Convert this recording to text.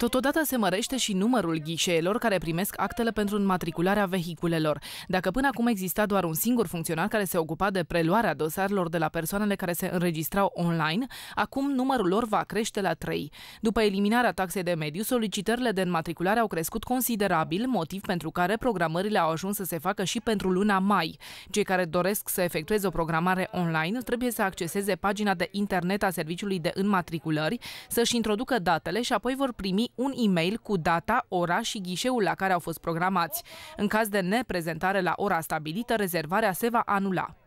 Totodată se mărește și numărul ghișeelor care primesc actele pentru înmatricularea vehiculelor. Dacă până acum exista doar un singur funcționar care se ocupa de preluarea dosarelor de la persoanele care se înregistrau online, acum numărul lor va crește la 3. După eliminarea taxei de mediu, solicitările de înmatriculare au crescut considerabil, motiv pentru care programările au ajuns să se facă și pentru luna mai. Cei care doresc să efectueze o programare online trebuie să acceseze pagina de internet a Serviciului de Înmatriculări, să-și introducă datele și apoi vor primi un e-mail cu data, ora și ghișeul la care au fost programați. În caz de neprezentare la ora stabilită, rezervarea se va anula.